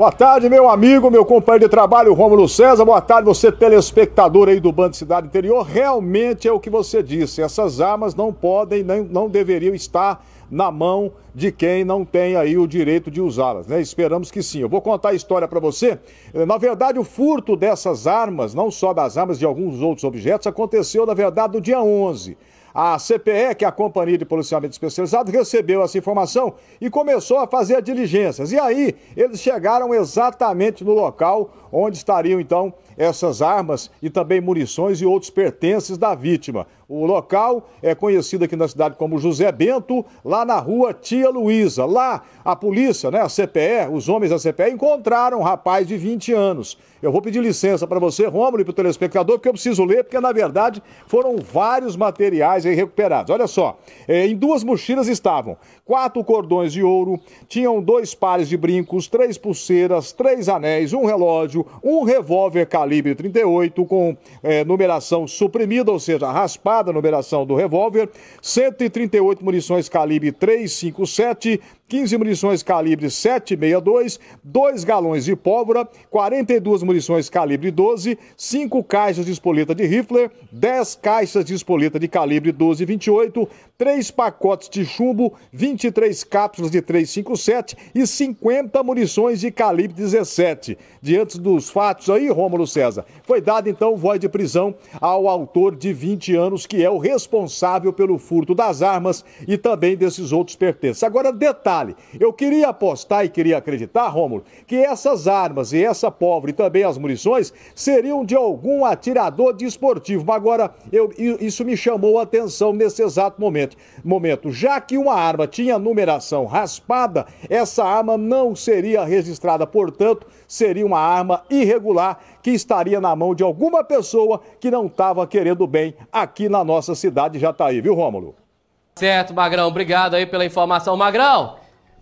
Boa tarde, meu amigo, meu companheiro de trabalho, Rômulo César. Boa tarde, você telespectador aí do Bando Cidade Interior. Realmente é o que você disse. Essas armas não podem, nem, não deveriam estar na mão de quem não tem aí o direito de usá-las, né? Esperamos que sim. Eu vou contar a história para você. Eh, na verdade, o furto dessas armas, não só das armas, de alguns outros objetos, aconteceu, na verdade, no dia 11. A CPE, que é a Companhia de Policiamento Especializado, recebeu essa informação e começou a fazer diligências. E aí, eles chegaram exatamente no local onde estariam, então, essas armas e também munições e outros pertences da vítima. O local é conhecido aqui na cidade como José Bento, lá na rua Tia Luísa. Lá, a polícia, né, a CPE, os homens da CPE encontraram um rapaz de 20 anos. Eu vou pedir licença para você, Rômulo, e para o telespectador, porque eu preciso ler, porque na verdade foram vários materiais aí recuperados. Olha só, é, em duas mochilas estavam quatro cordões de ouro, tinham dois pares de brincos, três pulseiras, três anéis, um relógio, um revólver calibre 38 com é, numeração suprimida, ou seja, raspada a numeração do revólver, 138 munições calibre 357 15 munições calibre 7,62, 2 galões de pólvora, 42 munições calibre 12, 5 caixas de espoleta de rifler, 10 caixas de espoleta de calibre 12,28, 3 pacotes de chumbo, 23 cápsulas de 3,57 e 50 munições de calibre 17. Diante dos fatos aí, Rômulo César, foi dado então voz de prisão ao autor de 20 anos, que é o responsável pelo furto das armas e também desses outros pertences. Agora, detalhe detalhe. Eu queria apostar e queria acreditar, Rômulo, que essas armas e essa pólvora e também as munições seriam de algum atirador desportivo. Mas agora, eu, isso me chamou a atenção nesse exato momento. momento. Já que uma arma tinha numeração raspada, essa arma não seria registrada, portanto, seria uma arma irregular que estaria na mão de alguma pessoa que não estava querendo bem aqui na nossa cidade já está aí, viu, Rômulo? Certo, Magrão. Obrigado aí pela informação. Magrão,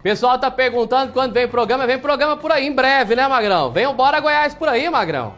Pessoal tá perguntando quando vem programa. Vem programa por aí em breve, né, Magrão? Vem o Bora Goiás por aí, Magrão.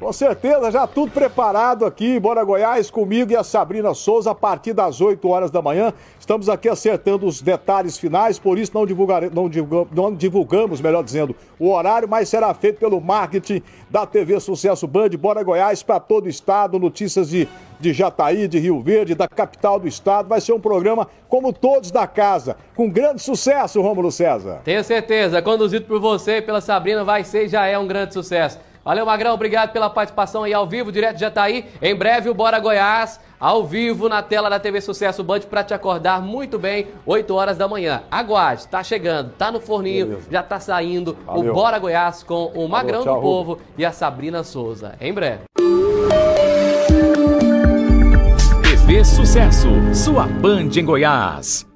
Com certeza, já tudo preparado aqui. Bora Goiás comigo e a Sabrina Souza a partir das 8 horas da manhã. Estamos aqui acertando os detalhes finais, por isso não, divulgare... não, não divulgamos, melhor dizendo, o horário, mas será feito pelo marketing da TV Sucesso Band. Bora Goiás para todo o estado, notícias de de Jataí, de Rio Verde, da capital do estado. Vai ser um programa como todos da casa, com grande sucesso, Rômulo César. Tenho certeza, conduzido por você e pela Sabrina, vai ser e já é um grande sucesso. Valeu, Magrão, obrigado pela participação aí ao vivo, direto já tá aí. Em breve o Bora Goiás, ao vivo na tela da TV Sucesso Band para te acordar muito bem, 8 horas da manhã. Aguarde, tá chegando, tá no forninho, Beleza. já tá saindo Valeu. o Bora Goiás com o Magrão tchau, do Povo Rubio. e a Sabrina Souza. Em breve. TV Sucesso, sua Band em Goiás.